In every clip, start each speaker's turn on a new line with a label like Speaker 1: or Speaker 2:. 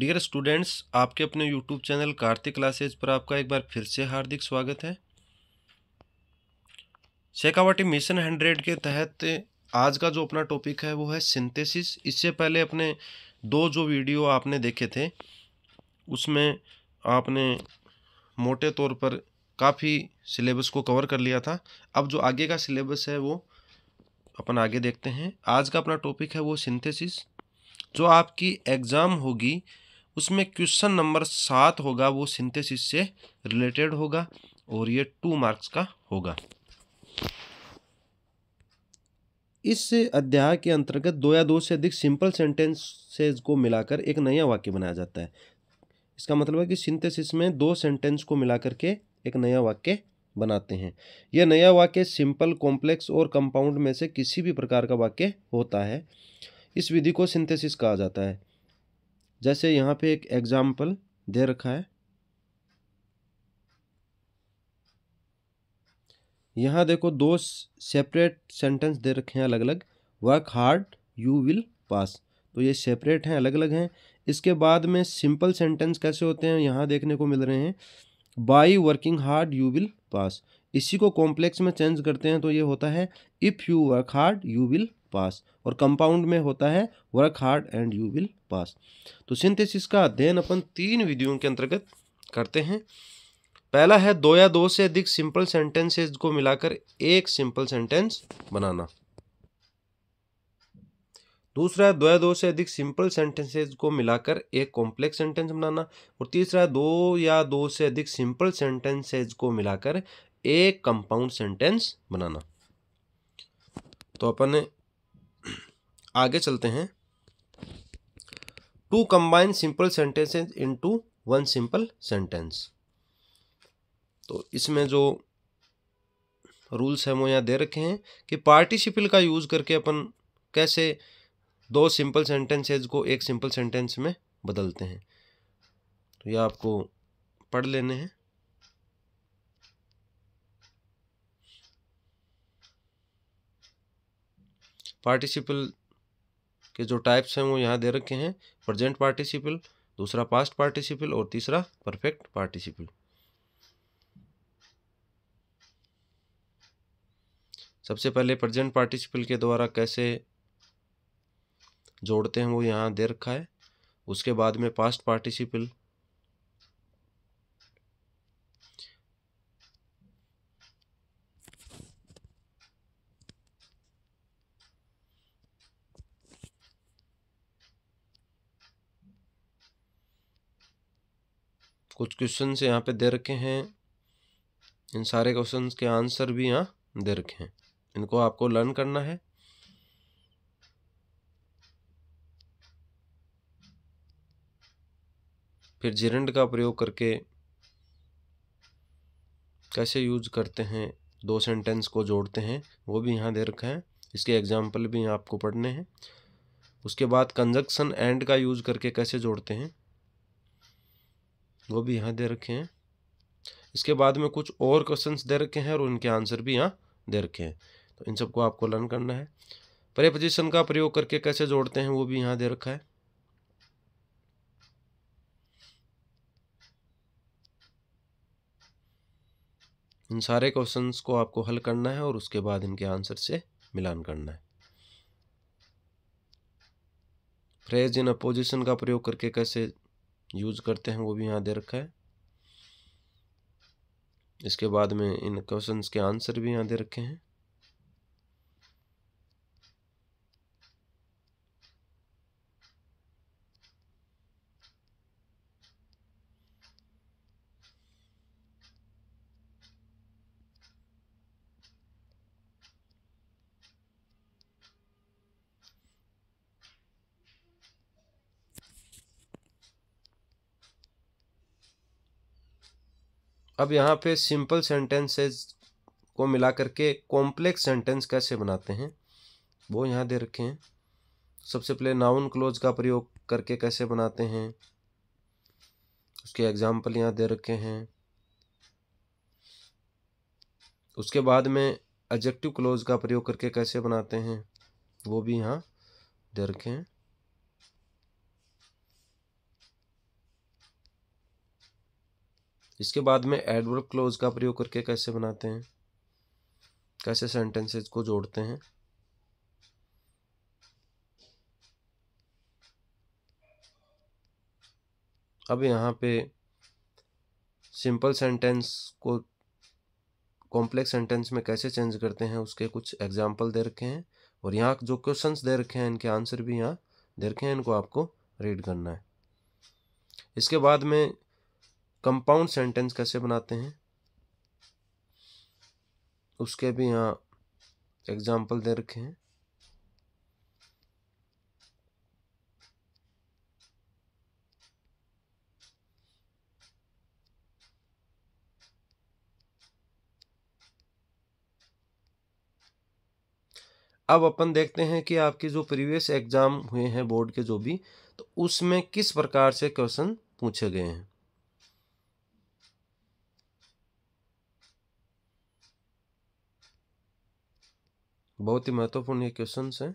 Speaker 1: dear students आपके अपने YouTube channel Kartik classes पर आपका एक बार फिर से हार्दिक स्वागत है शेखावटी मिशन हंड्रेड के तहत आज का जो अपना टॉपिक है वो है सिंथेसिस इससे पहले अपने दो जो वीडियो आपने देखे थे उसमें आपने मोटे तौर पर काफ़ी सिलेबस को कवर कर लिया था अब जो आगे का सिलेबस है वो अपन आगे देखते हैं आज का अपना टॉपिक है वो सिंथेसिस जो आपकी एग्ज़ाम होगी उसमें क्वेश्चन नंबर सात होगा वो सिंथेसिस से रिलेटेड होगा और ये टू मार्क्स का होगा इस अध्याय के अंतर्गत दो या दो से अधिक सिंपल सेंटेंसेज को मिलाकर एक नया वाक्य बनाया जाता है इसका मतलब है कि सिंथेसिस में दो सेंटेंस को मिलाकर के एक नया वाक्य बनाते हैं यह नया वाक्य सिंपल कॉम्प्लेक्स और कंपाउंड में से किसी भी प्रकार का वाक्य होता है इस विधि को सिंथेसिस कहा जाता है जैसे यहाँ पे एक एग्ज़ाम्पल दे रखा है यहाँ देखो दो सेपरेट सेंटेंस दे रखे हैं अलग अलग work hard you will pass तो ये सेपरेट हैं अलग अलग हैं इसके बाद में सिंपल सेंटेंस कैसे होते हैं यहाँ देखने को मिल रहे हैं by working hard you will pass इसी को कॉम्प्लेक्स में चेंज करते हैं तो ये होता है if you work hard you will pass और कंपाउंड में होता है work hard and you will pass तो सिंथेसिस का अध्ययन अपन तीन विधियों के अंतर्गत करते हैं पहला है दो या दो से अधिक सिंपल सेंटेंसेज को मिलाकर एक सिंपल सेंटेंस बनाना दूसरा है दो या दो से अधिक सिंपल सेंटेंसेज को मिलाकर एक कॉम्प्लेक्स सेंटेंस बनाना और तीसरा है दो या दो से अधिक सिंपल सेंटेंसेज को मिलाकर एक कंपाउंड सेंटेंस बनाना तो अपन आगे चलते हैं to combine simple into one simple sentence तो इसमें जो रूल्स हैं वो यहाँ दे रखे हैं कि पार्टिसिपल का यूज़ करके अपन कैसे दो सिंपल सेंटेंसेज को एक सिंपल सेंटेंस में बदलते हैं तो ये आपको पढ़ लेने हैं पार्टिसिपल के जो टाइप्स हैं वो यहाँ दे रखे हैं प्रजेंट पार्टिसिपल दूसरा पास्ट पार्टिसिपल और तीसरा परफेक्ट पार्टिसिपल सबसे पहले प्रजेंट पार्टिसिपल के द्वारा कैसे जोड़ते हैं वो यहाँ दे रखा है उसके बाद में पास्ट पार्टिसिपल कुछ क्वेश्चन यहाँ पे दे रखे हैं इन सारे क्वेश्चन के आंसर भी यहाँ दे रखे हैं इनको आपको लर्न करना है फिर जिरंड का प्रयोग करके कैसे यूज करते हैं दो सेंटेंस को जोड़ते हैं वो भी यहाँ दे रखा है इसके एग्जाम्पल भी आपको पढ़ने हैं उसके बाद कंजक्शन एंड का यूज करके कैसे जोड़ते हैं वो भी यहाँ दे रखे हैं इसके बाद में कुछ और क्वेश्चन दे रखे हैं और उनके आंसर भी यहाँ दे रखे हैं तो इन सबको आपको लर्न करना है प्रेपोजिशन का प्रयोग करके कैसे जोड़ते हैं वो भी यहाँ दे रखा है इन सारे क्वेश्चंस को आपको हल करना है और उसके बाद इनके आंसर से मिलान करना है फ्रेज इन अपोजिशन का प्रयोग करके कैसे यूज़ करते हैं वो भी यहाँ दे रखा है इसके बाद में इन क्वेश्चंस के आंसर भी यहाँ दे रखे हैं अब यहाँ पे सिंपल सेंटेंसेज को मिला करके कॉम्प्लेक्स सेंटेंस कैसे बनाते हैं वो यहाँ दे रखे हैं सबसे पहले नाउन क्लोज का प्रयोग करके कैसे बनाते हैं उसके एग्जाम्पल यहाँ दे रखे हैं उसके बाद में एडजेक्टिव क्लोज का प्रयोग करके कैसे बनाते हैं वो भी यहाँ दे रखे हैं इसके बाद में एडवर्ब क्लोज का प्रयोग करके कैसे बनाते हैं कैसे सेंटेंसेज को जोड़ते हैं अब यहाँ पे सिंपल सेंटेंस को कॉम्प्लेक्स सेंटेंस में कैसे चेंज करते हैं उसके कुछ एग्जाम्पल दे रखे हैं और यहाँ जो क्वेश्चंस दे रखे हैं इनके आंसर भी यहाँ दे रखे हैं इनको आपको रीड करना है इसके बाद में कंपाउंड सेंटेंस कैसे बनाते हैं उसके भी यहाँ एग्जाम्पल दे रखे हैं अब अपन देखते हैं कि आपके जो प्रीवियस एग्ज़ाम हुए हैं बोर्ड के जो भी तो उसमें किस प्रकार से क्वेश्चन पूछे गए हैं बहुत ही महत्वपूर्ण ये क्वेश्चन हैं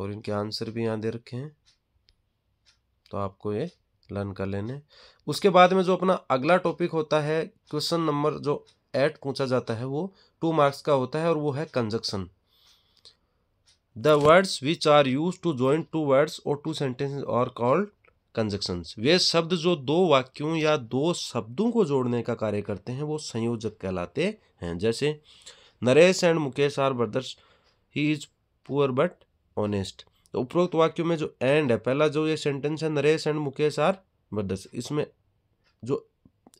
Speaker 1: और इनके आंसर भी यहाँ दे रखे हैं तो आपको ये लर्न कर लेने उसके बाद में जो अपना अगला टॉपिक होता है क्वेश्चन नंबर जो एट पूछा जाता है वो टू मार्क्स का होता है और वो है conjunction the words which are use to join two words और two sentence are called conjunctions वे शब्द जो दो वाक्यों या दो शब्दों को जोड़ने का कार्य करते हैं वो संयोजक कहलाते हैं जैसे Naresh and Mukesh are brothers he is poor but honest तो उपरोक्त वाक्यों में जो एंड है पहला जो ये सेंटेंस है Naresh and Mukesh are brothers इसमें जो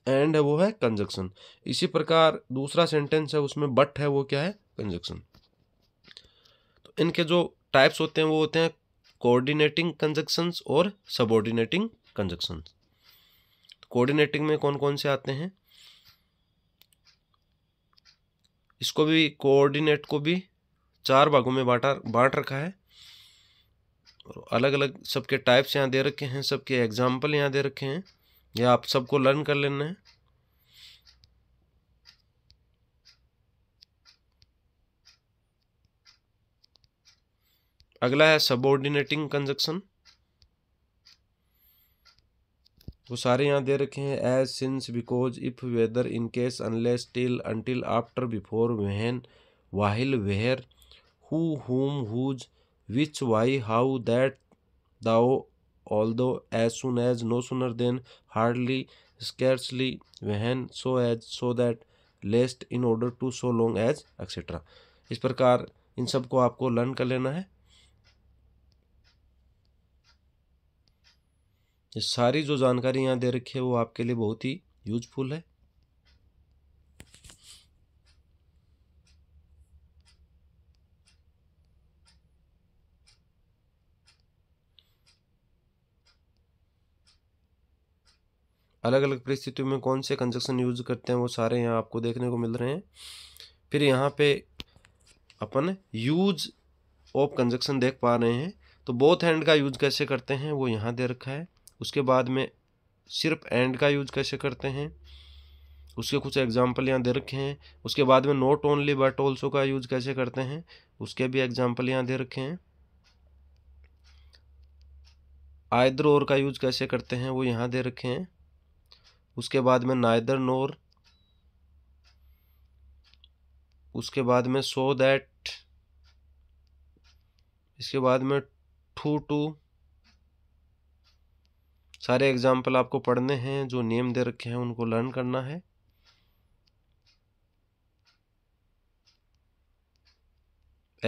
Speaker 1: एंड है वो है कंजक्शन इसी प्रकार दूसरा सेंटेंस है उसमें बट है वो क्या है कंजक्शन तो इनके जो टाइप्स होते हैं वो होते हैं कोऑर्डिनेटिंग कंजक्शन और सबॉर्डिनेटिंग कंजक्शंस तो कोऑर्डिनेटिंग में कौन कौन से आते हैं इसको भी कोऑर्डिनेट को भी चार भागों में बांटा बांट रखा है और अलग अलग सबके टाइप्स यहाँ दे रखे हैं सबके एग्जाम्पल यहाँ दे रखे हैं यह आप सबको लर्न कर लेना है अगला है सबोर्डिनेटिंग कंजक्शन वो सारे यहाँ दे रखे हैं as since because if whether in case unless till until after before when while where who whom whose which why how that though although as soon as no sooner than hardly scarcely when so as so that lest in order to so long as etcetera इस प्रकार इन सब को आपको learn कर लेना है ये सारी जो जानकारी यहाँ दे रखी है वो आपके लिए बहुत ही यूजफुल है अलग अलग परिस्थितियों में कौन से कंजक्शन यूज करते हैं वो सारे यहाँ आपको देखने को मिल रहे हैं फिर यहाँ पे अपन यूज ऑफ कंजक्शन देख पा रहे हैं तो बोथ हैंड का यूज कैसे करते हैं वो यहाँ दे रखा है उसके बाद में सिर्फ एंड का यूज कैसे करते हैं उसके कुछ एग्जाम्पल यहाँ दे रखे हैं उसके बाद में नोट ओनली बट ऑल्सो का यूज कैसे करते हैं उसके भी एग्जाम्पल यहाँ दे रखे हैं आयदर और का यूज कैसे करते हैं वो यहाँ दे रखे हैं उसके बाद में नायदर नोर उसके बाद में सो दैट इसके बाद में टू टू सारे एग्ज़ाम्पल आपको पढ़ने हैं जो नेम दे रखे हैं उनको लर्न करना है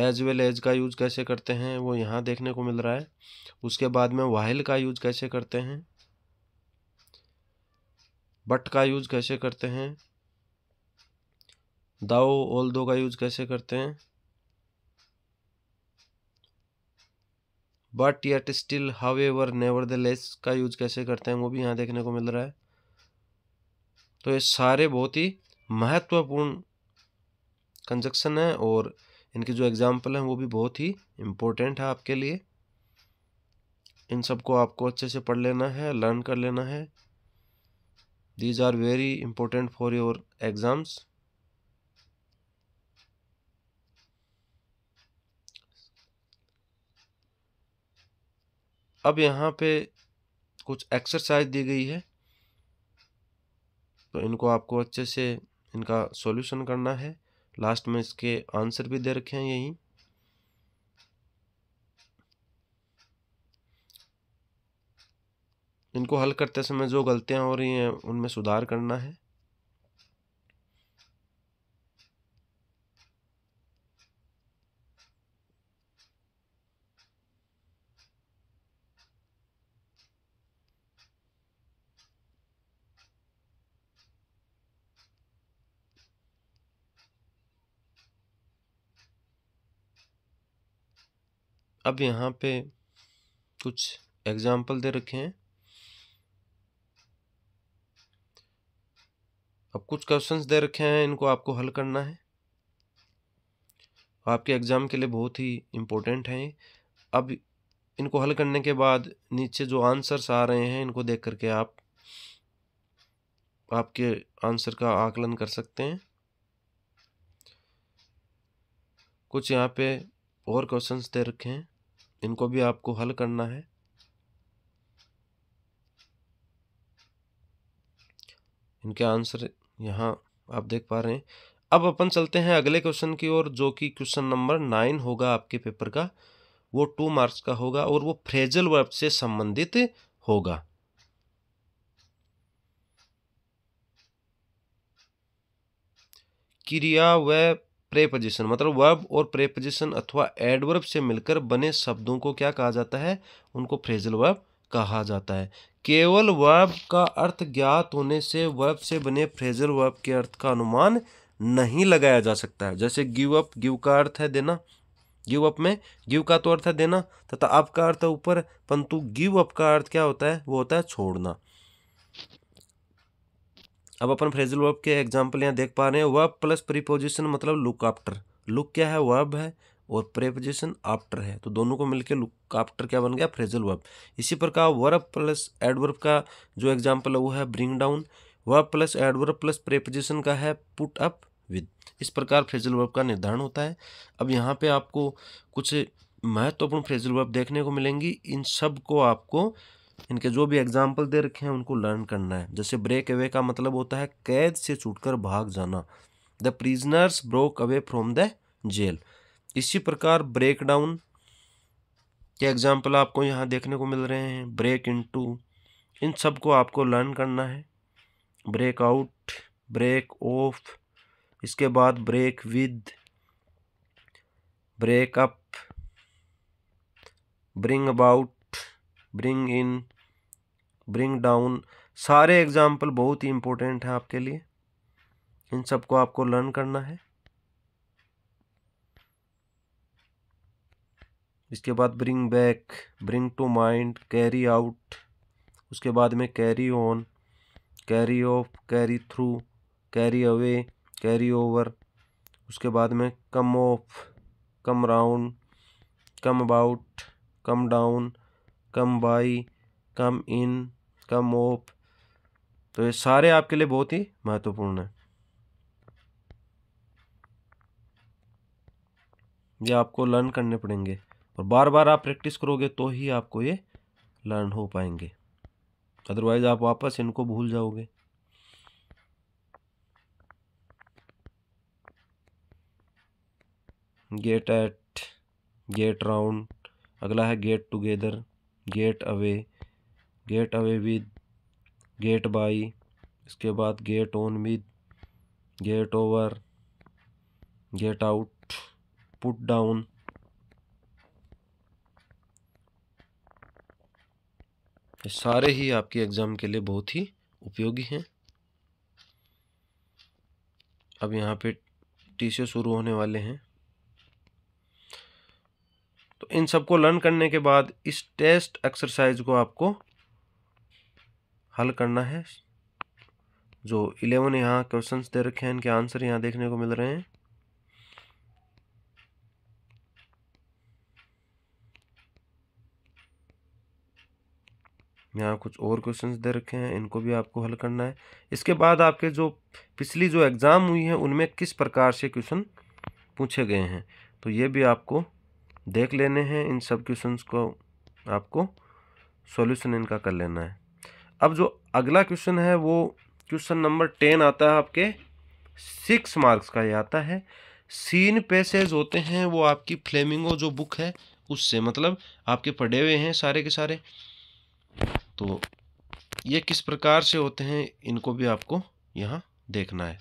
Speaker 1: एज वेल एज का यूज कैसे करते हैं वो यहाँ देखने को मिल रहा है उसके बाद में वाहल का यूज कैसे करते हैं बट का यूज कैसे करते हैं दाओ ओल दो का यूज कैसे करते हैं but yet still however nevertheless का यूज कैसे करते हैं वो भी यहाँ देखने को मिल रहा है तो ये सारे बहुत ही महत्वपूर्ण कंजक्शन है और इनके जो एग्जाम्पल हैं वो भी बहुत ही इम्पोर्टेंट है आपके लिए इन सबको आपको अच्छे से पढ़ लेना है लर्न कर लेना है these are very important for your exams अब यहाँ पे कुछ एक्सरसाइज दी गई है तो इनको आपको अच्छे से इनका सॉल्यूशन करना है लास्ट में इसके आंसर भी दे रखे हैं यहीं इनको हल करते समय जो गलतियाँ हो रही हैं उनमें सुधार करना है अब यहाँ पे कुछ एग्जाम्पल दे रखे हैं अब कुछ क्वेश्चंस दे रखे हैं इनको आपको हल करना है आपके एग्ज़ाम के लिए बहुत ही इम्पोर्टेंट हैं अब इनको हल करने के बाद नीचे जो आंसर्स आ रहे हैं इनको देख करके आप आपके आंसर का आकलन कर सकते हैं कुछ यहाँ पे और क्वेश्चंस दे रखे हैं इनको भी आपको हल करना है इनके आंसर यहाँ आप देख पा रहे हैं अब अपन चलते हैं अगले क्वेश्चन की ओर जो कि क्वेश्चन नंबर नाइन होगा आपके पेपर का वो टू मार्क्स का होगा और वो फ्रेजल वर्ब से संबंधित होगा क्रिया व प्रेपोजिशन मतलब वर्ब और प्रेपोजिशन अथवा एडवर्ब से मिलकर बने शब्दों को क्या कहा जाता है उनको फ्रेजल वर्ब कहा जाता है केवल वर्ब का अर्थ ज्ञात होने से वर्ब से बने फ्रेजल वर्ब के अर्थ का अनुमान नहीं लगाया जा सकता है जैसे गिव अप गिव का अर्थ है देना गिव अप में गिव का तो अर्थ है देना तथा अप का अर्थ है ऊपर परंतु गिव अप का अर्थ क्या होता है वो होता है छोड़ना अब अपन फ्रेजल वर्ब के एग्जाम्पल यहाँ देख पा रहे हैं वर्ब प्लस प्रीपोजिशन मतलब लुक आफ्टर लुक क्या है वर्ब है और प्रेपोजिशन आफ्टर है तो दोनों को मिलकर लुक आफ्टर क्या बन गया फ्रेजल वर्ब इसी प्रकार वर्ब प्लस एडवर्ब का जो एग्जाम्पल है वो है bring down verb plus adverb plus preposition का है पुट अप विद इस प्रकार फ्रेजल वर्ब का निर्धारण होता है अब यहाँ पर आपको कुछ महत्वपूर्ण फ्रेजल वर्ब देखने को मिलेंगी इन सब को आपको इनके जो भी एग्जाम्पल दे रखे हैं उनको लर्न करना है जैसे ब्रेक अवे का मतलब होता है कैद से छूटकर भाग जाना the prisoners broke away from the jail इसी प्रकार ब्रेक डाउन के एग्जाम्पल आपको यहाँ देखने को मिल रहे हैं ब्रेक इन टू इन सब को आपको लर्न करना है ब्रेक आउट ब्रेक ऑफ इसके बाद break with break up bring about bring in bring down सारे एग्ज़ाम्पल बहुत ही इम्पोर्टेंट हैं आपके लिए इन सबको आपको लर्न करना है इसके बाद bring back bring to mind carry out उसके बाद में carry on carry off carry through carry away carry over उसके बाद में come off come round come about come down come by come in come up तो ये सारे आपके लिए बहुत ही महत्वपूर्ण है ये आपको लर्न करने पड़ेंगे और बार बार आप प्रैक्टिस करोगे तो ही आपको ये लर्न हो पाएंगे अदरवाइज आप वापस इनको भूल जाओगे गेट एट गेट राउंड अगला है get together get away get away with get by इसके बाद get on with get over get out put down सारे ही आपके एग्ज़ाम के लिए बहुत ही उपयोगी हैं अब यहाँ पे टीसी शुरू होने वाले हैं तो इन सबको लर्न करने के बाद इस टेस्ट एक्सरसाइज को आपको हल करना है जो इलेवन यहाँ क्वेश्चन दे रखे हैं इनके आंसर यहाँ देखने को मिल रहे हैं यहाँ कुछ और क्वेश्चंस दे रखे हैं इनको भी आपको हल करना है इसके बाद आपके जो पिछली जो एग्ज़ाम हुई है उनमें किस प्रकार से क्वेश्चन पूछे गए हैं तो ये भी आपको देख लेने हैं इन सब क्वेश्चंस को आपको सॉल्यूशन इनका कर लेना है अब जो अगला क्वेश्चन है वो क्वेश्चन नंबर टेन आता है आपके सिक्स मार्क्स का ये आता है सीन पैसेज होते हैं वो आपकी फ्लेमिंगो जो बुक है उससे मतलब आपके पढ़े हुए हैं सारे के सारे तो ये किस प्रकार से होते हैं इनको भी आपको यहाँ देखना है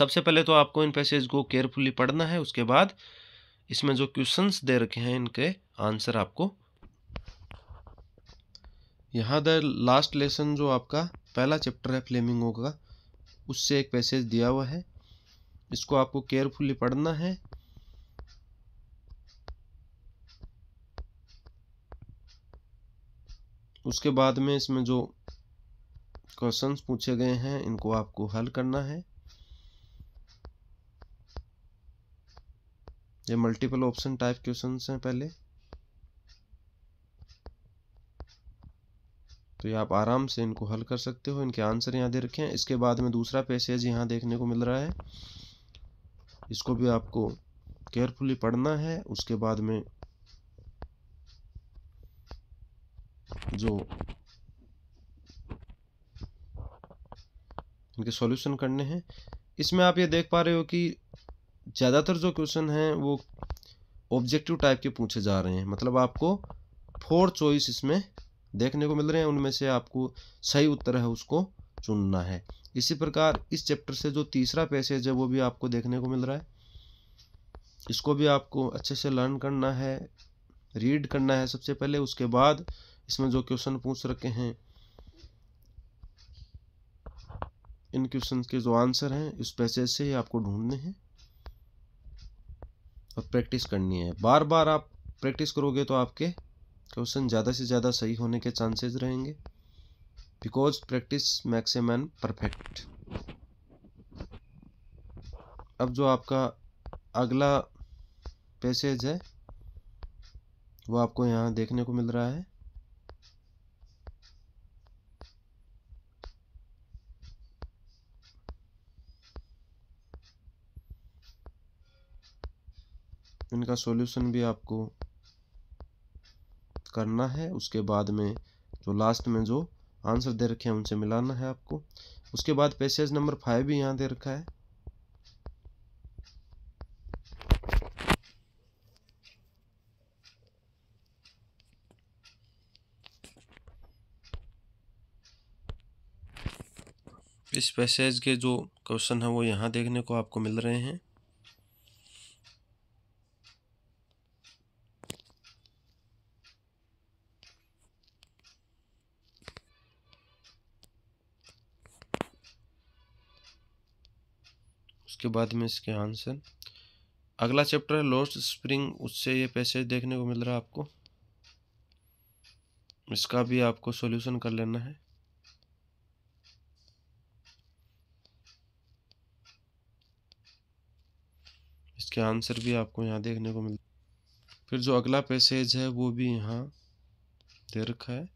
Speaker 1: सबसे पहले तो आपको इन पैसेज को केयरफुली पढ़ना है उसके बाद इसमें जो क्वेश्चंस दे रखे हैं इनके आंसर आपको यहाँ द लास्ट लेसन जो आपका पहला चैप्टर है फ्लेमिंगो का उससे एक पैसेज दिया हुआ है इसको आपको केयरफुली पढ़ना है उसके बाद में इसमें जो क्वेश्चंस पूछे गए हैं इनको आपको हल करना है ये मल्टीपल ऑप्शन टाइप क्वेश्चन हैं पहले तो ये आप आराम से इनको हल कर सकते हो इनके आंसर यहाँ दे रखे हैं इसके बाद में दूसरा पैसेज यहाँ देखने को मिल रहा है इसको भी आपको केयरफुली पढ़ना है उसके बाद में जो इनके सॉल्यूशन करने हैं इसमें आप ये देख पा रहे हो कि ज़्यादातर जो क्वेश्चन हैं वो ऑब्जेक्टिव टाइप के पूछे जा रहे हैं मतलब आपको फोर चॉइस इसमें देखने को मिल रहे हैं उनमें से आपको सही उत्तर है उसको चुनना है इसी प्रकार इस चैप्टर से जो तीसरा पैसेज है वो भी आपको देखने को मिल रहा है इसको भी आपको अच्छे से लर्न करना है रीड करना है सबसे पहले उसके बाद इसमें जो क्वेश्चन पूछ रखे हैं इन क्वेश्चन के जो आंसर हैं इस पैसेज से ही आपको ढूंढने हैं और प्रैक्टिस करनी है बार बार आप प्रैक्टिस करोगे तो आपके क्वेश्चन ज़्यादा से ज़्यादा सही होने के चांसेस रहेंगे because practice makes a man perfect अब जो आपका अगला पैसेज है वो आपको यहाँ देखने को मिल रहा है इनका सॉल्यूशन भी आपको करना है उसके बाद में जो लास्ट में जो आंसर दे रखे हैं उनसे मिलाना है आपको उसके बाद पैसेज नंबर फाइव भी यहाँ दे रखा है इस पैसेज के जो क्वेश्चन है वो यहाँ देखने को आपको मिल रहे हैं उसके बाद में इसके आंसर अगला चैप्टर है लॉस्ट स्प्रिंग उससे ये पैसेज देखने को मिल रहा है आपको इसका भी आपको सॉल्यूशन कर लेना है इसके आंसर भी आपको यहाँ देखने को मिल फिर जो अगला पैसेज है वो भी यहाँ दे रखा है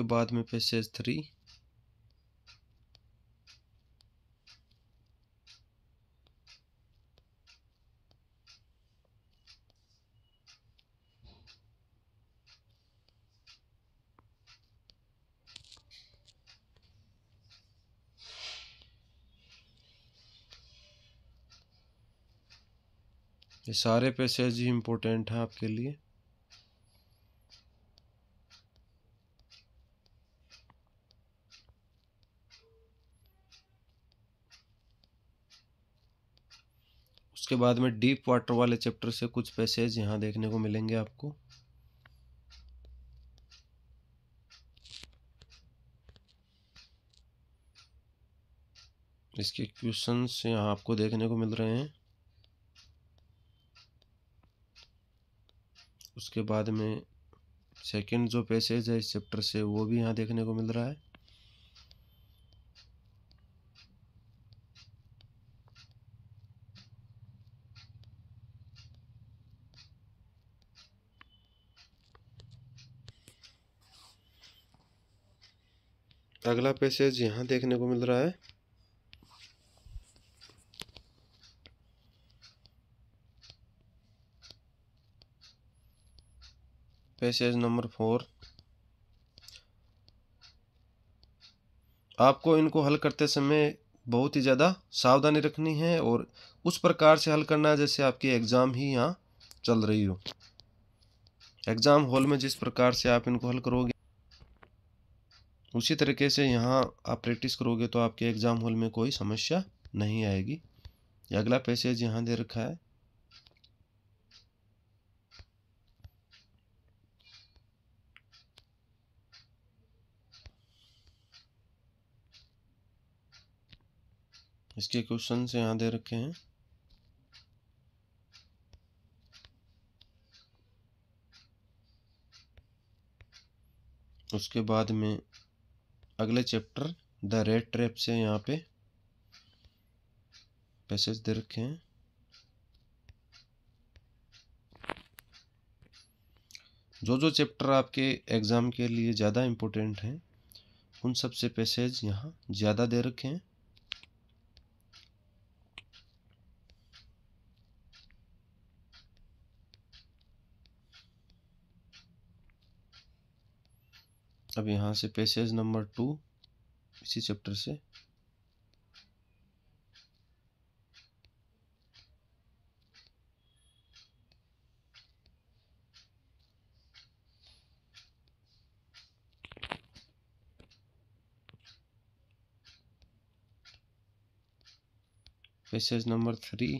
Speaker 1: उसके बाद में पैसेज थ्री ये सारे पैसेज ही इम्पोर्टेंट हैं आपके लिए उसके बाद में डीप वाटर वाले चैप्टर से कुछ पैसेज यहाँ देखने को मिलेंगे आपको इसके क्वेश्चंस यहाँ आपको देखने को मिल रहे हैं उसके बाद में सेकंड जो पैसेज है इस चैप्टर से वो भी यहाँ देखने को मिल रहा है अगला पैसेज यहाँ देखने को मिल रहा है पैसेज नंबर फोर आपको इनको हल करते समय बहुत ही ज़्यादा सावधानी रखनी है और उस प्रकार से हल करना है जैसे आपकी एग्ज़ाम ही यहाँ चल रही हो एग्ज़ाम हॉल में जिस प्रकार से आप इनको हल करोगे उसी तरीके से यहाँ आप प्रैक्टिस करोगे तो आपके एग्ज़ाम हॉल में कोई समस्या नहीं आएगी अगला पैसेज यहाँ दे रखा है इसके क्वेश्चन यहाँ दे रखे हैं उसके बाद में अगले चैप्टर द रेड ट्रैप से यहाँ पे पैसेज दे रखे हैं जो जो चैप्टर आपके एग्ज़ाम के लिए ज़्यादा इम्पोर्टेंट हैं उन सब से पैसेज यहाँ ज़्यादा दे रखे हैं अब यहाँ से पैसेज नंबर टू इसी चैप्टर से पैसेज नंबर थ्री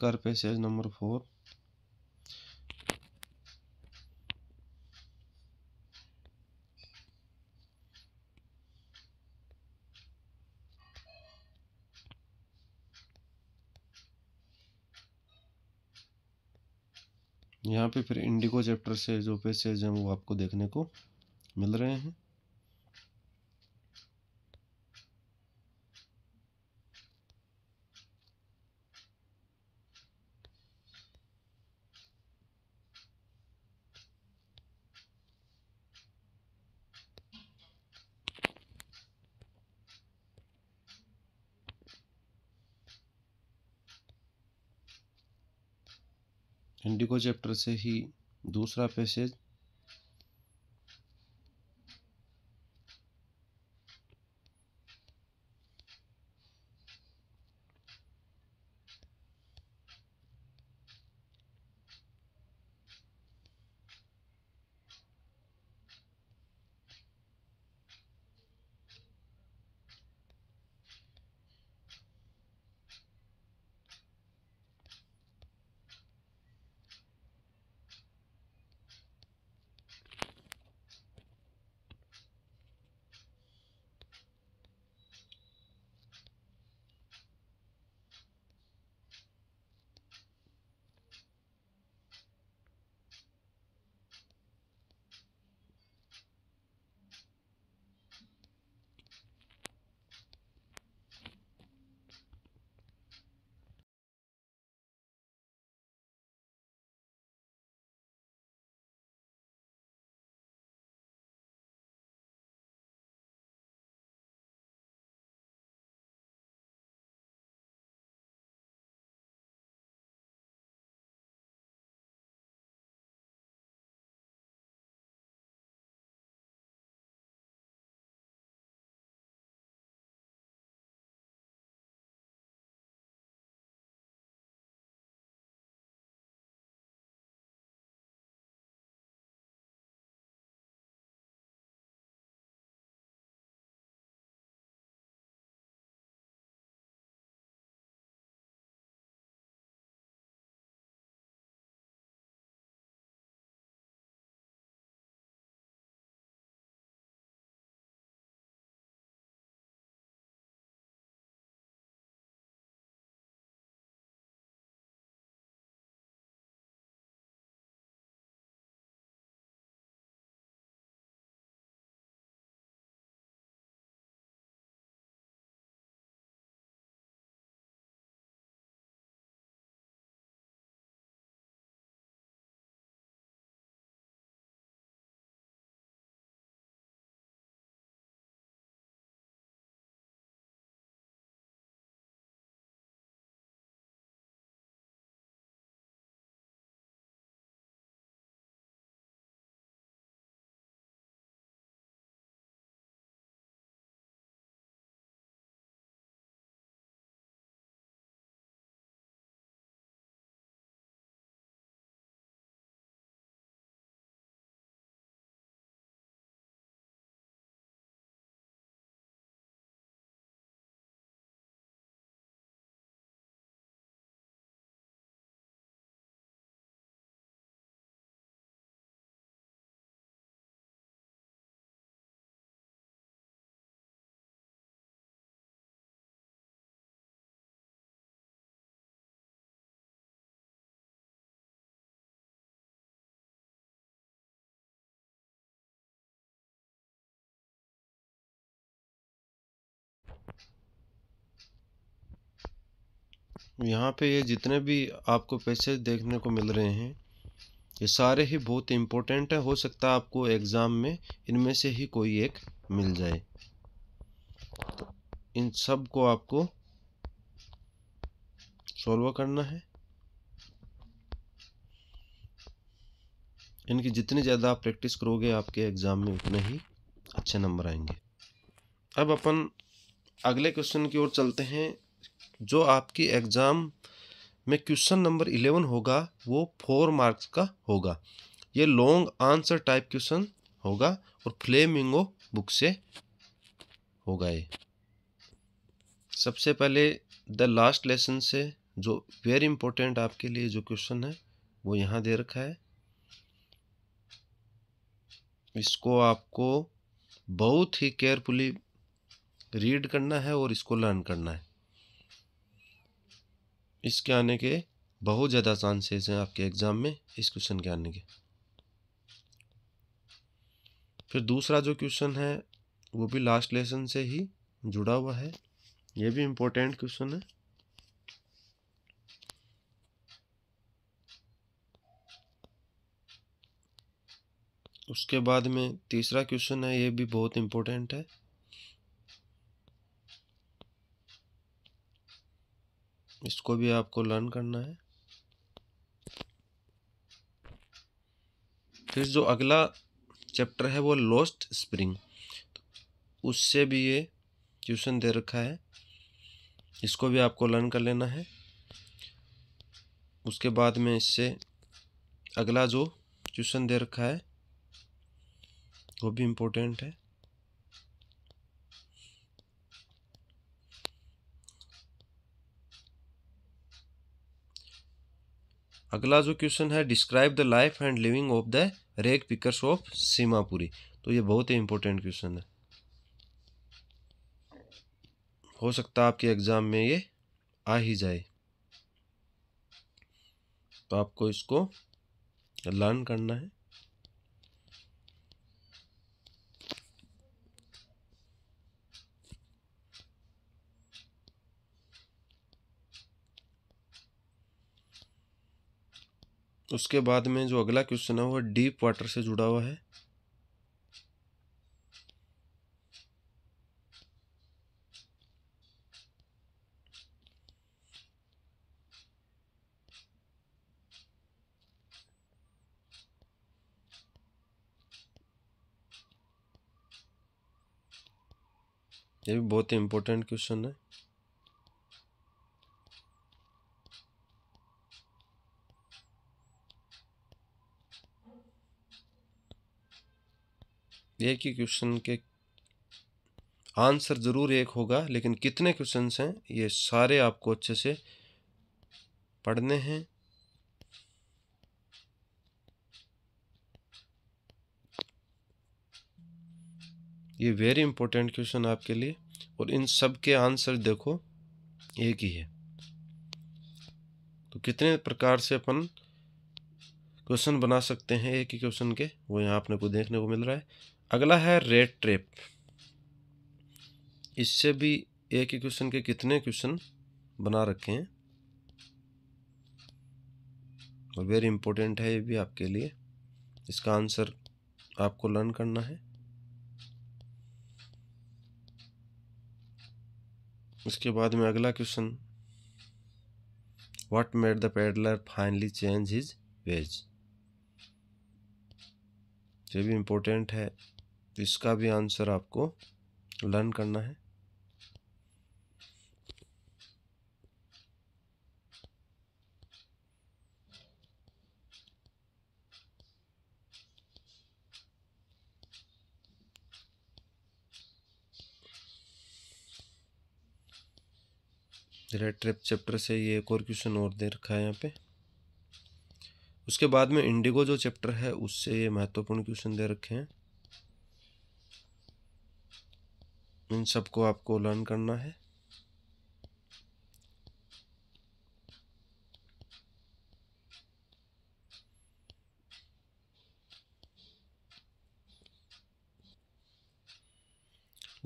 Speaker 1: प्रकार पैसेज नंबर फोर यहाँ पे फिर इंडिगो चैप्टर से जो पैसेज हैं वो आपको देखने को मिल रहे हैं इंडिगो चैप्टर से ही दूसरा पैसेज यहाँ पे ये जितने भी आपको पैसेज देखने को मिल रहे हैं ये सारे ही बहुत इम्पोर्टेंट है हो सकता है आपको एग्ज़ाम में इनमें से ही कोई एक मिल जाए तो इन सब को आपको सॉल्व करना है इनकी जितनी ज़्यादा आप प्रैक्टिस करोगे आपके एग्ज़ाम में उतने ही अच्छे नंबर आएंगे अब अपन अगले क्वेश्चन की ओर चलते हैं जो आपकी एग्ज़ाम में क्वेश्चन नंबर इलेवन होगा वो फोर मार्क्स का होगा ये लॉन्ग आंसर टाइप क्वेश्चन होगा और फ्लेमिंगो बुक से होगा ये सबसे पहले द लास्ट लेसन से जो वेरी इंपॉर्टेंट आपके लिए जो क्वेश्चन है वो यहाँ दे रखा है इसको आपको बहुत ही केयरफुली रीड करना है और इसको लर्न करना है इसके आने के बहुत ज़्यादा चांसेस हैं आपके एग्ज़ाम में इस क्वेश्चन के आने के फिर दूसरा जो क्वेश्चन है वो भी लास्ट लेसन से ही जुड़ा हुआ है ये भी इम्पोर्टेंट क्वेश्चन है उसके बाद में तीसरा क्वेश्चन है ये भी बहुत इम्पोर्टेंट है इसको भी आपको लर्न करना है फिर जो अगला चैप्टर है वो लॉस्ट स्प्रिंग उससे भी ये ट्यूशन दे रखा है इसको भी आपको लर्न कर लेना है उसके बाद में इससे अगला जो ट्यूशन दे रखा है वो भी इम्पोर्टेंट है अगला जो क्वेश्चन है describe the life and living of the rag pickers of Seemapuri तो ये बहुत ही इंपॉर्टेंट क्वेश्चन है हो सकता है आपके एग्ज़ाम में ये आ ही जाए तो आपको इसको लर्न करना है उसके बाद में जो अगला क्वेश्चन है वो डीप वाटर से जुड़ा हुआ है ये भी बहुत ही इंपॉर्टेंट क्वेश्चन है एक ही क्वेश्चन के आंसर ज़रूर एक होगा लेकिन कितने क्वेश्चंस हैं ये सारे आपको अच्छे से पढ़ने हैं ये वेरी इंपॉर्टेंट क्वेश्चन आपके लिए और इन सब के आंसर देखो एक ही है तो कितने प्रकार से अपन क्वेश्चन बना सकते हैं एक ही क्वेश्चन के वो यहाँ अपने को देखने को मिल रहा है अगला है रेड ट्रेप इससे भी एक ही क्वेश्चन के कितने क्वेश्चन बना रखे हैं और वेरी इंपॉर्टेंट है ये भी आपके लिए इसका आंसर आपको लर्न करना है उसके बाद में अगला question what made the peddler finally change his ways ये भी इम्पोर्टेंट है तो इसका भी आंसर आपको लर्न करना है ट्रिप चैप्टर से ये एक और क्वेश्चन और दे रखा है यहाँ पे उसके बाद में इंडिगो जो चैप्टर है उससे ये महत्वपूर्ण क्वेश्चन दे रखे हैं इन सबको आपको लर्न करना है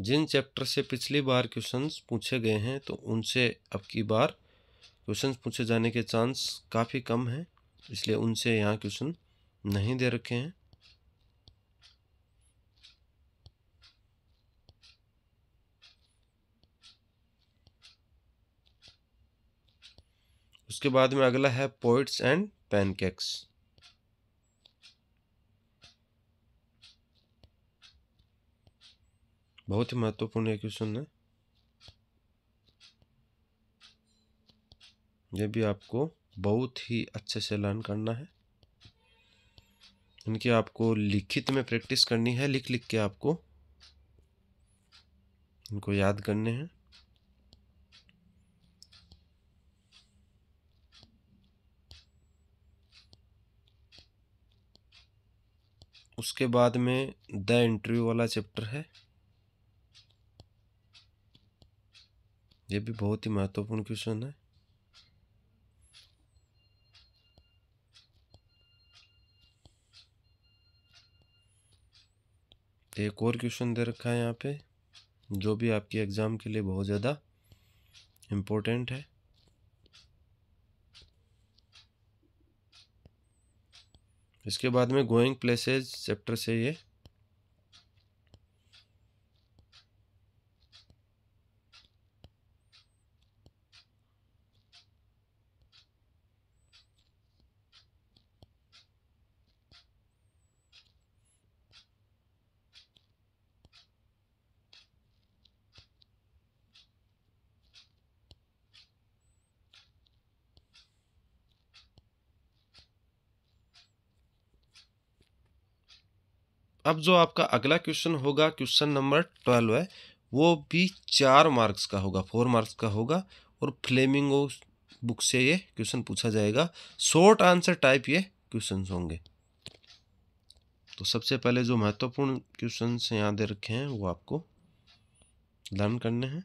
Speaker 1: जिन चैप्टर से पिछली बार क्वेश्चंस पूछे गए हैं तो उनसे अब की बार क्वेश्चंस पूछे जाने के चांस काफ़ी कम हैं इसलिए उनसे यहाँ क्वेश्चन नहीं दे रखे हैं उसके बाद में अगला है पोइट्स एंड पैनकेक्स बहुत ही महत्वपूर्ण क्वेश्चन है ये भी आपको बहुत ही अच्छे से लर्न करना है इनकी आपको लिखित में प्रैक्टिस करनी है लिख लिख के आपको इनको याद करने हैं उसके बाद में द इंटरव्यू वाला चैप्टर है ये भी बहुत ही महत्वपूर्ण क्वेश्चन है एक और क्वेश्चन दे रखा है यहाँ पे जो भी आपके एग्ज़ाम के लिए बहुत ज़्यादा इम्पोर्टेंट है इसके बाद में गोइंग प्लेसेज चैप्टर से ये अब जो आपका अगला क्वेश्चन होगा क्वेश्चन नंबर ट्वेल्व है वो भी चार मार्क्स का होगा फोर मार्क्स का होगा और फ्लेमिंगो बुक से ये क्वेश्चन पूछा जाएगा शॉर्ट आंसर टाइप ये क्वेश्चन होंगे तो सबसे पहले जो महत्वपूर्ण क्वेश्चन यहाँ दे रखे हैं वो आपको लर्न करने हैं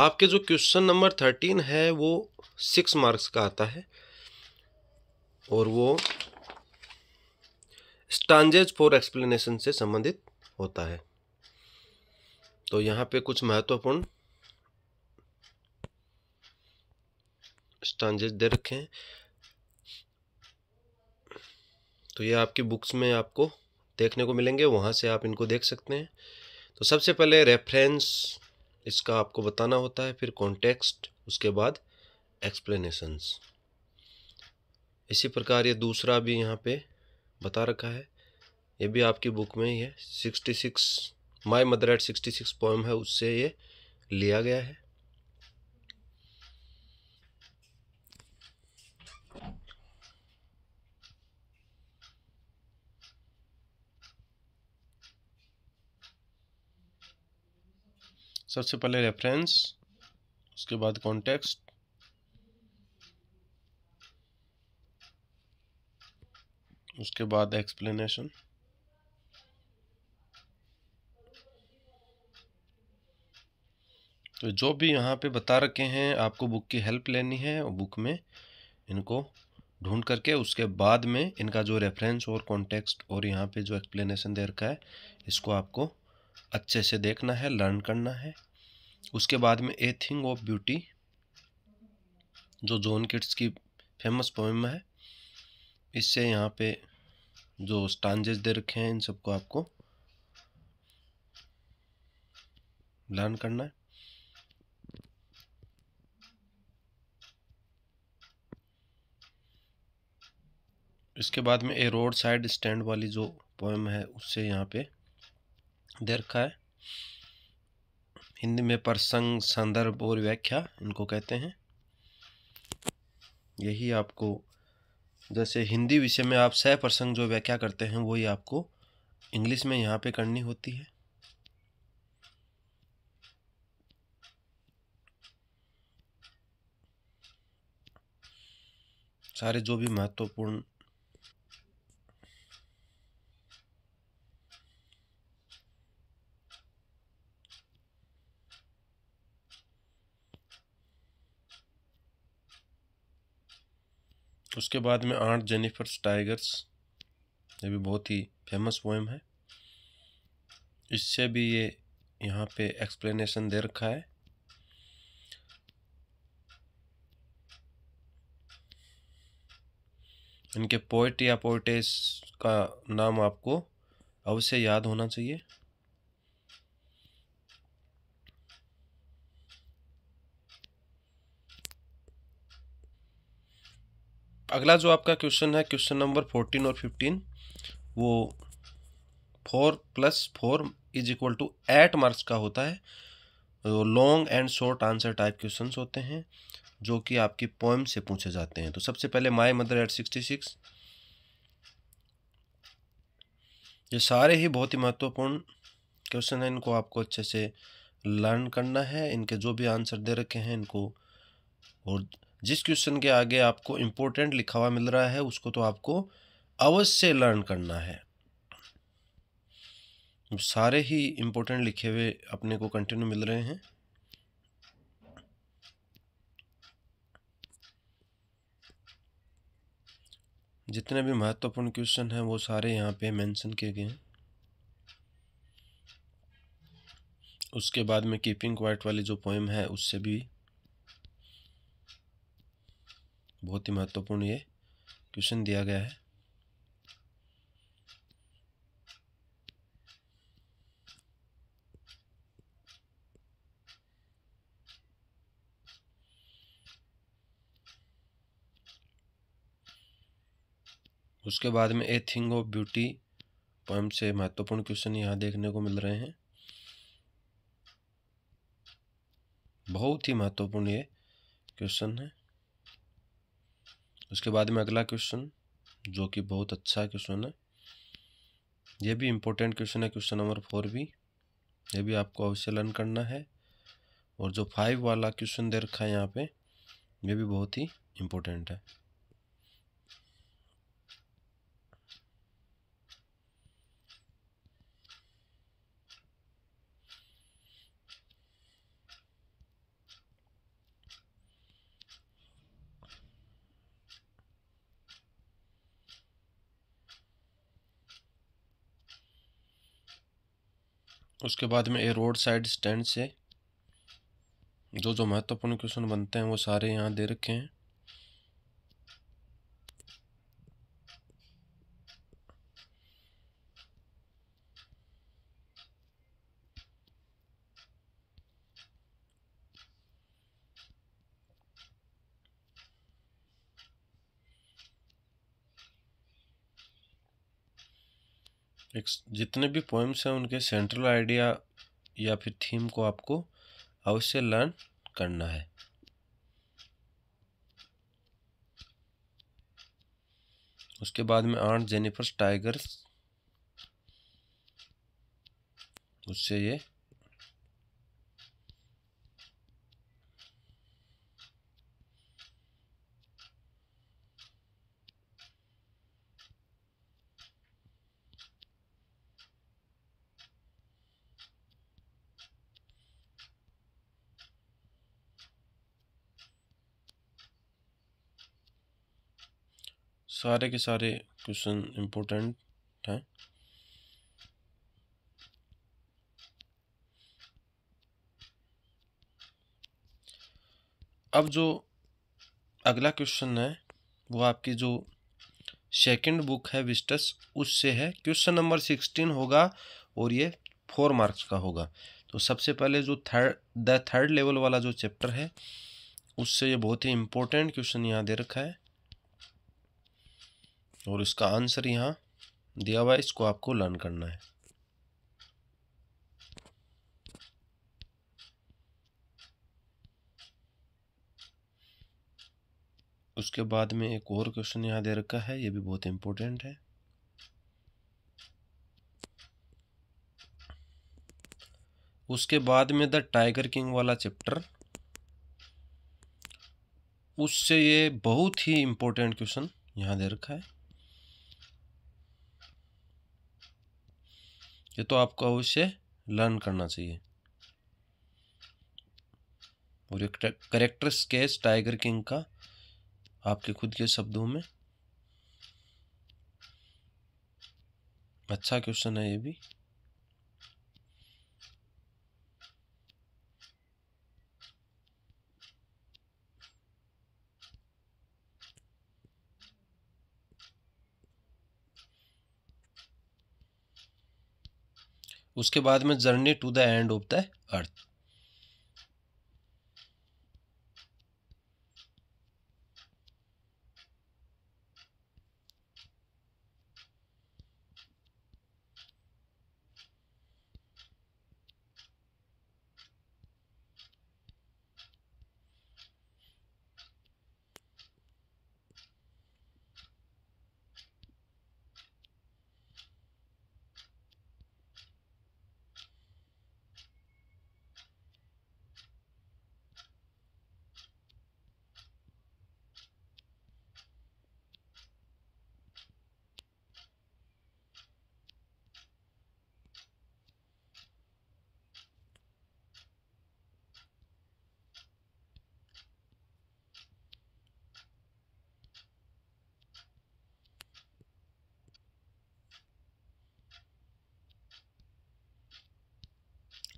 Speaker 1: आपके जो क्वेश्चन नंबर थर्टीन है वो सिक्स मार्क्स का आता है और वो स्टांजेज फॉर एक्सप्लेनेशन से संबंधित होता है तो यहाँ पे कुछ महत्वपूर्ण स्टांजेज दे रखे हैं तो ये आपकी बुक्स में आपको देखने को मिलेंगे वहाँ से आप इनको देख सकते हैं तो सबसे पहले रेफरेंस इसका आपको बताना होता है फिर कॉन्टेक्स्ट उसके बाद एक्सप्लेनेशंस इसी प्रकार ये दूसरा भी यहाँ पे बता रखा है ये भी आपकी बुक में ही है sixty six my mother at sixty six poem है उससे ये लिया गया है सबसे पहले रेफरेंस उसके बाद कॉन्टेक्स्ट उसके बाद एक्सप्लेनेशन तो जो भी यहाँ पे बता रखे हैं आपको बुक की हेल्प लेनी है और बुक में इनको ढूंढ करके उसके बाद में इनका जो रेफरेंस और कॉन्टेक्स्ट और यहाँ पे जो एक्सप्लेनेशन दे रखा है इसको आपको अच्छे से देखना है लर्न करना है उसके बाद में ए थिंग ऑफ ब्यूटी जो जॉन किट्स की फेमस पोएम है इससे यहाँ पे जो स्टांजेस दे रखे हैं इन सबको आपको लर्न करना है इसके बाद में ए रोड साइड स्टैंड वाली जो पोएम है उससे यहाँ पे दे रखा है हिंदी में प्रसंग संदर्भ और व्याख्या इनको कहते हैं यही आपको जैसे हिंदी विषय में आप सह प्रसंग जो व्याख्या करते हैं वही आपको इंग्लिश में यहाँ पे करनी होती है सारे जो भी महत्वपूर्ण उसके बाद में आठ जेनिफर्स टाइगर्स ये भी बहुत ही फेमस पोएम है इससे भी ये यहाँ पे एक्सप्लेनेशन दे रखा है इनके पोइट या पोइटेस का नाम आपको अवश्य याद होना चाहिए अगला जो आपका क्वेश्चन है क्वेश्चन नंबर फोर्टीन और फिफ्टीन वो four plus four is equal to eight marks का होता है तो long and short answer type question होते हैं जो कि आपकी पोएम से पूछे जाते हैं तो सबसे पहले my mother at sixty six ये सारे ही बहुत ही महत्वपूर्ण क्वेश्चन हैं इनको आपको अच्छे से लर्न करना है इनके जो भी आंसर दे रखे हैं इनको और जिस क्वेश्चन के आगे आपको इम्पोर्टेंट लिखा हुआ मिल रहा है उसको तो आपको अवश्य लर्न करना है सारे ही इम्पोर्टेंट लिखे हुए अपने को कंटिन्यू मिल रहे हैं जितने भी महत्वपूर्ण क्वेश्चन हैं वो सारे यहाँ पे मेंशन किए गए हैं उसके बाद में कीपिंग क्वाइट वाली जो पोएम है उससे भी बहुत ही महत्वपूर्ण ये क्वेश्चन दिया गया है उसके बाद में a thing of beauty poem से महत्वपूर्ण क्वेश्चन यहाँ देखने को मिल रहे हैं बहुत ही महत्वपूर्ण ये क्वेश्चन है उसके बाद में अगला क्वेश्चन जो कि बहुत अच्छा क्वेश्चन है यह भी इम्पोर्टेंट क्वेश्चन है क्वेश्चन नंबर फोर भी यह भी आपको अवश्य लर्न करना है और जो फाइव वाला क्वेश्चन दे रखा है यहाँ पे ये भी बहुत ही इम्पोर्टेंट है उसके बाद में ए रोड साइड स्टैंड से जो जो महत्वपूर्ण क्वेश्चन बनते हैं वो सारे यहाँ दे रखे हैं एक जितने भी पोएम्स हैं उनके सेंट्रल आइडिया या फिर थीम को आपको अवश्य लर्न करना है उसके बाद में आर्ट जेनिफर्स टाइगर्स उससे ये सारे के सारे क्वेश्चन इम्पोर्टेंट हैं अब जो अगला क्वेश्चन है वो आपकी जो सेकंड बुक है विस्टस उससे है क्वेश्चन नंबर सिक्सटीन होगा और ये फोर मार्क्स का होगा तो सबसे पहले जो थर्ड द थर्ड लेवल वाला जो चैप्टर है उससे ये बहुत ही इम्पोर्टेंट क्वेश्चन यहाँ दे रखा है और इसका आंसर यहाँ दिया हुआ है इसको आपको लर्न करना है उसके बाद में एक और क्वेश्चन यहाँ दे रखा है ये भी बहुत इम्पोर्टेंट है उसके बाद में द टाइगर किंग वाला चैप्टर उससे ये बहुत ही इम्पोर्टेंट क्वेश्चन यहाँ दे रखा है ये तो आपको अवश्य लर्न करना चाहिए और एक करेक्टर स्केच टाइगर किंग का आपके खुद के शब्दों में अच्छा क्वेश्चन है ये भी उसके बाद में journey to the end of the earth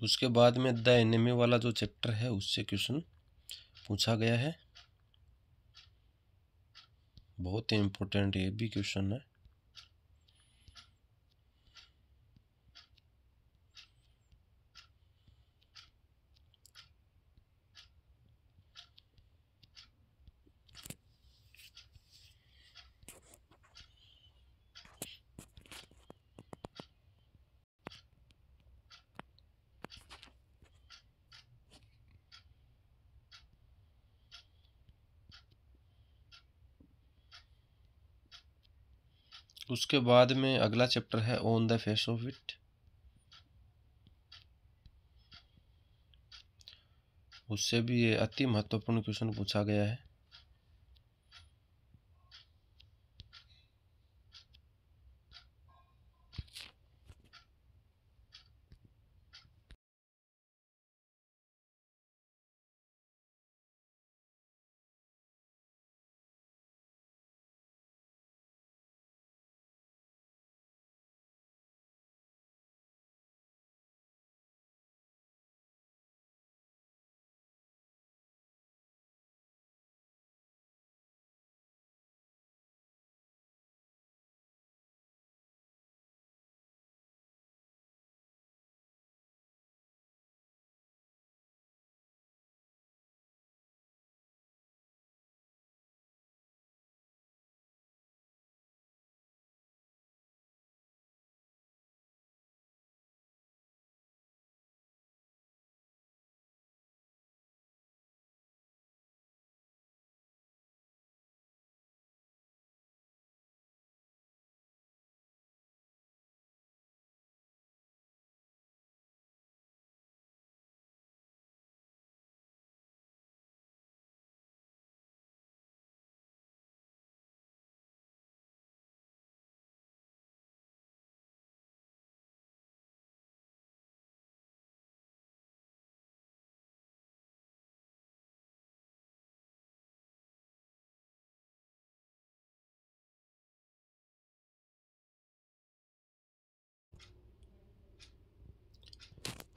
Speaker 1: उसके बाद में द एनिमी वाला जो चैप्टर है उससे क्वेश्चन पूछा गया है बहुत ही इम्पोर्टेंट ये भी क्वेश्चन है उसके बाद में अगला चैप्टर है on the face of it उससे भी ये अति महत्वपूर्ण क्वेश्चन पूछा गया है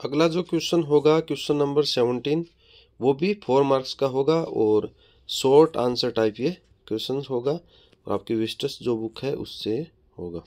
Speaker 1: अगला जो क्वेश्चन होगा क्वेश्चन नंबर सेवनटीन वो भी फोर मार्क्स का होगा और शॉर्ट आंसर टाइप ये क्वेश्चन होगा और आपकी विस्टस जो बुक है उससे होगा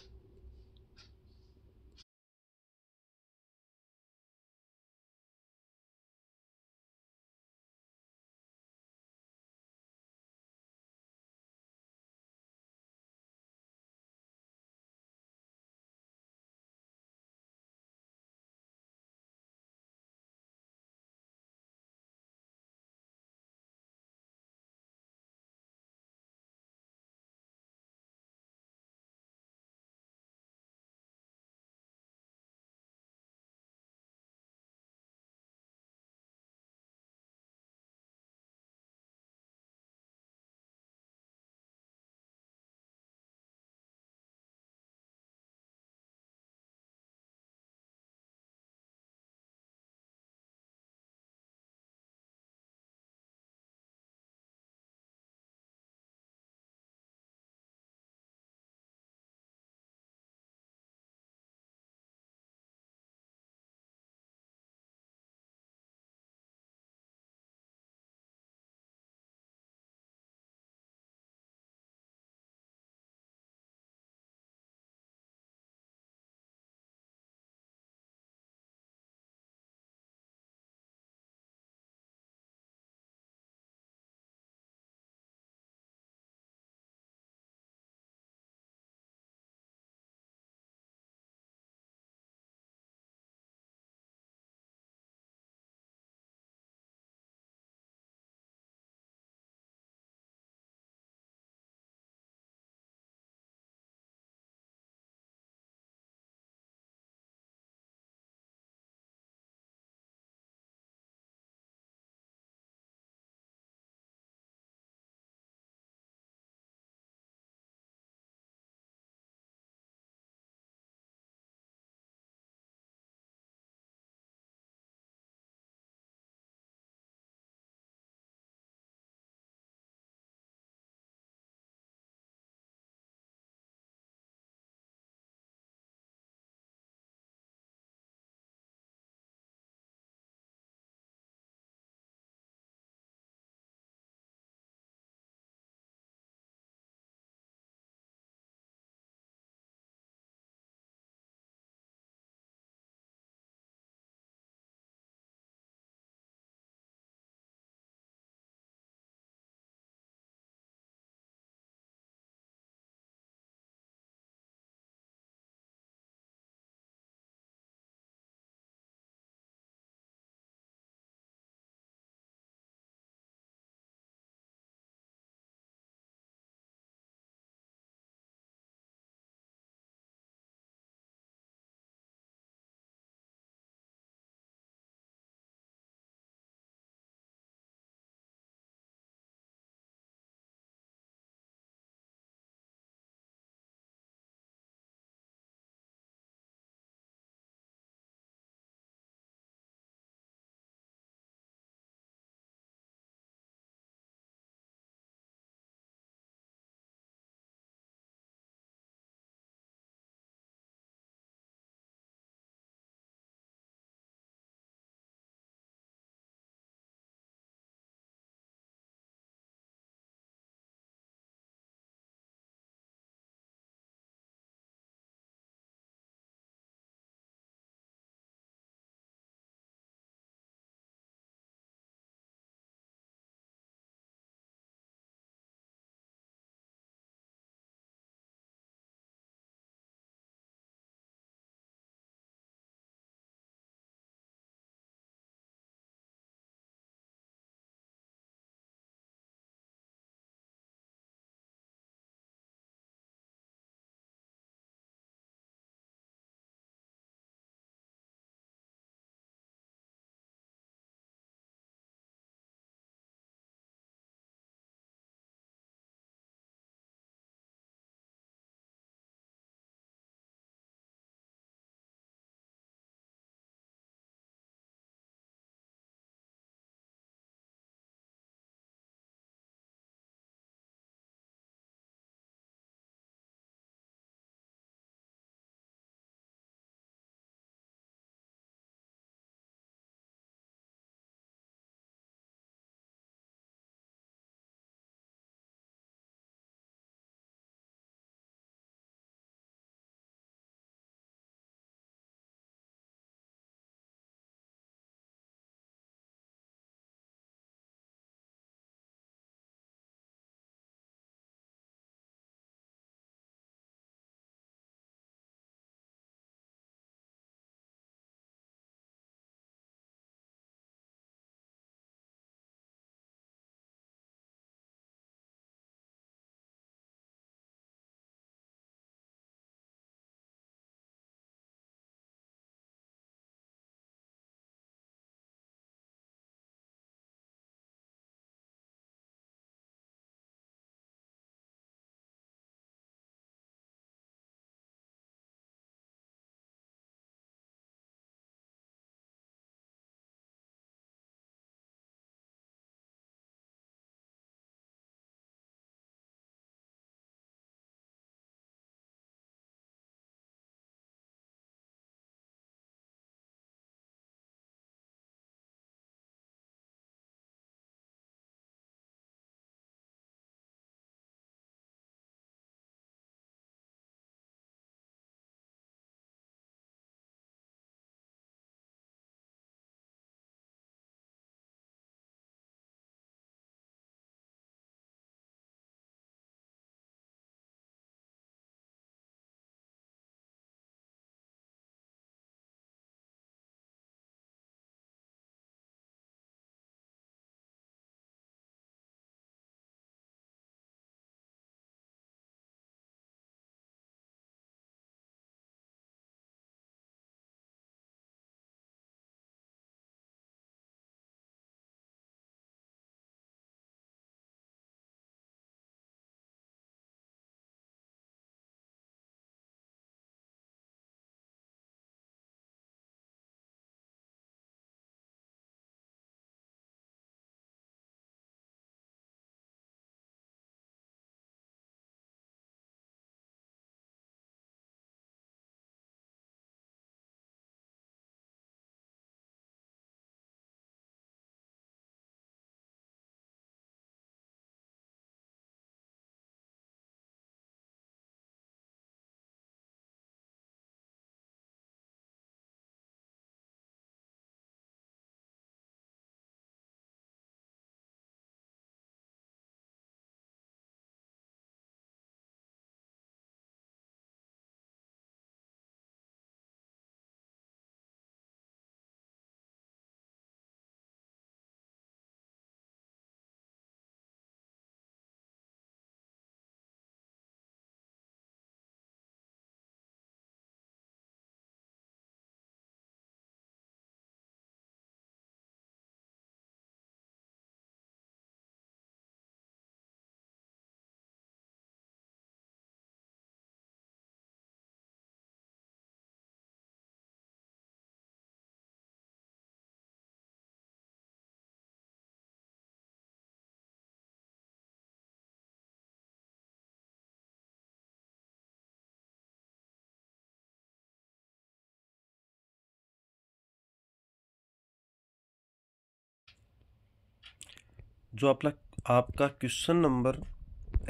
Speaker 1: जो आपका आपका क्वेश्चन नंबर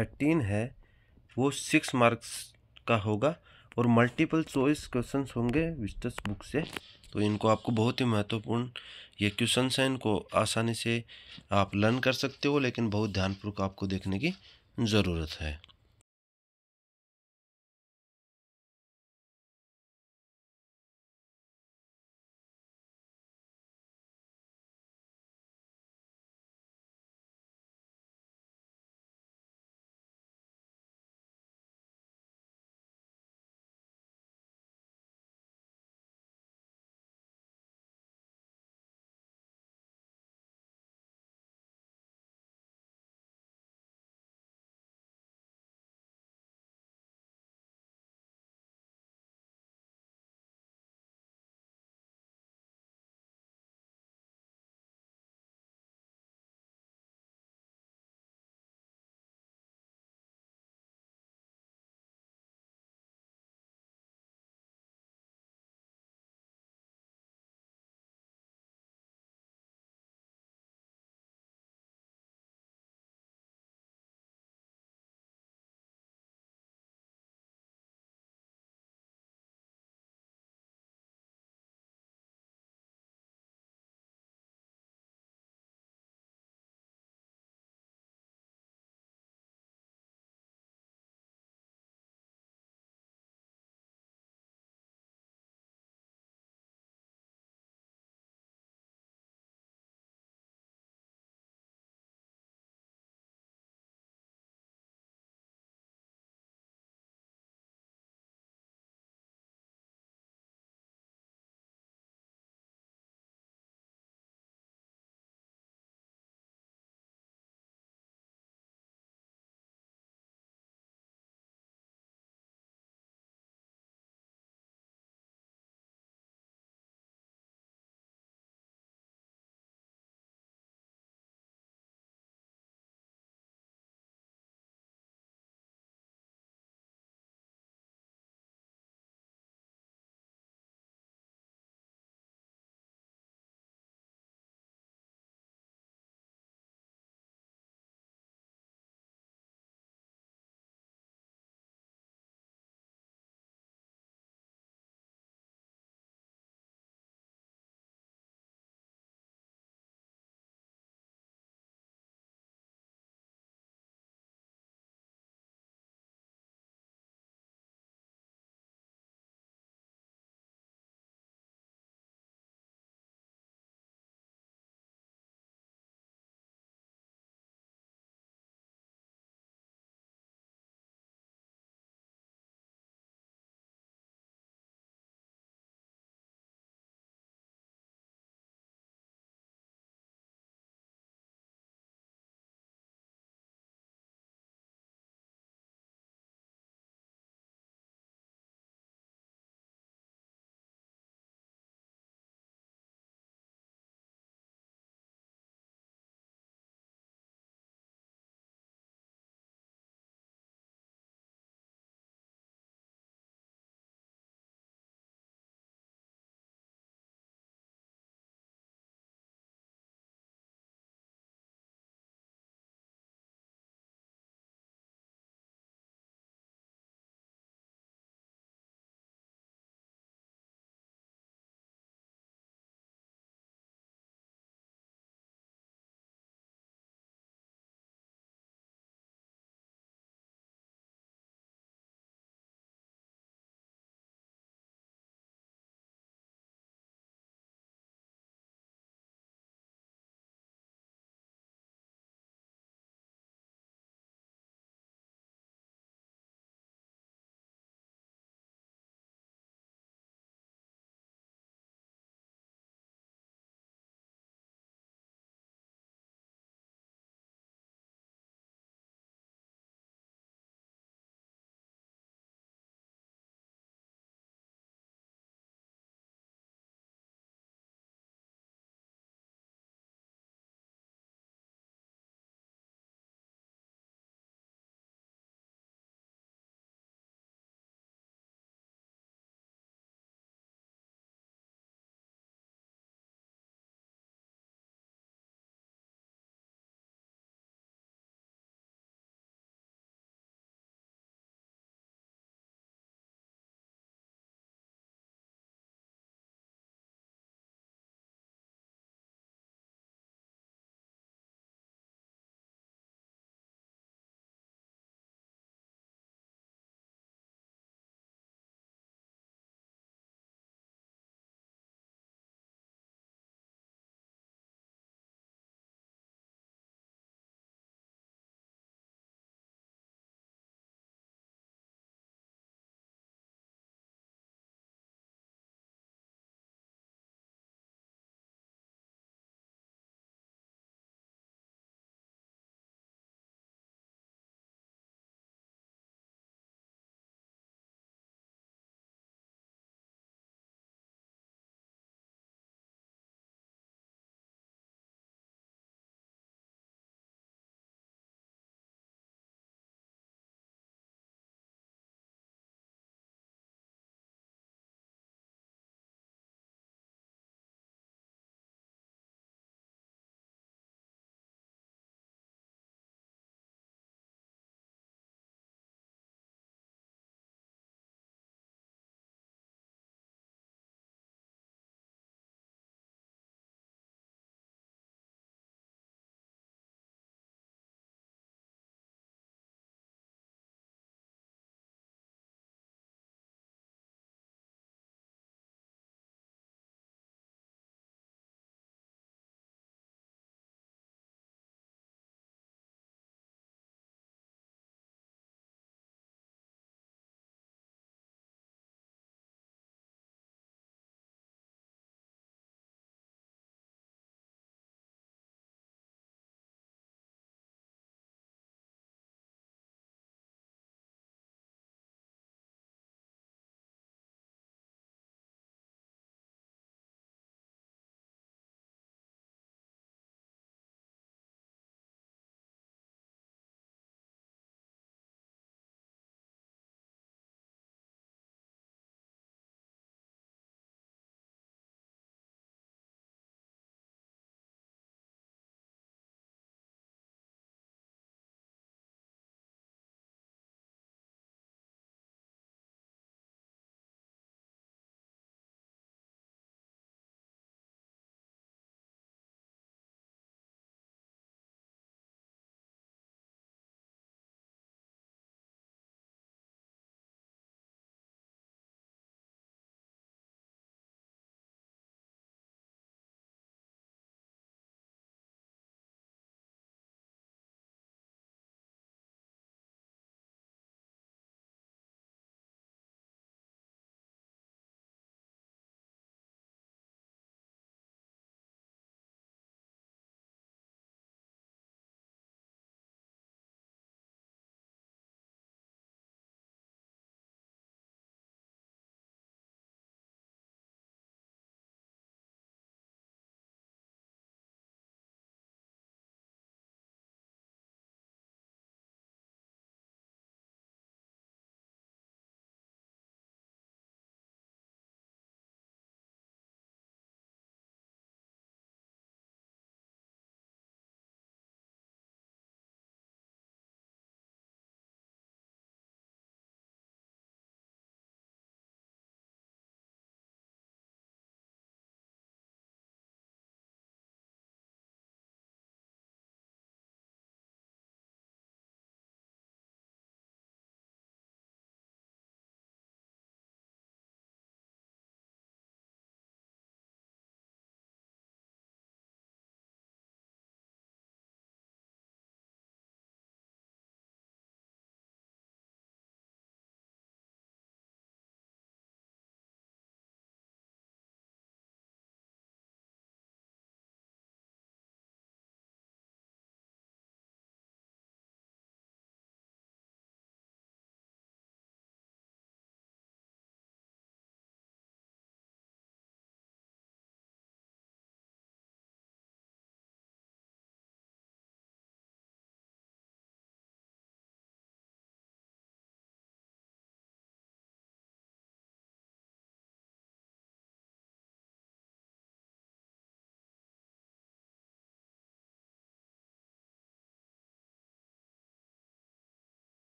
Speaker 1: एटीन है वो सिक्स मार्क्स का होगा और मल्टीपल चॉइस क्वेश्चन होंगे विस्टस बुक से तो इनको आपको बहुत ही महत्वपूर्ण ये क्वेश्चन हैं इनको आसानी से आप लर्न कर सकते हो लेकिन बहुत ध्यानपूर्वक आपको देखने की ज़रूरत है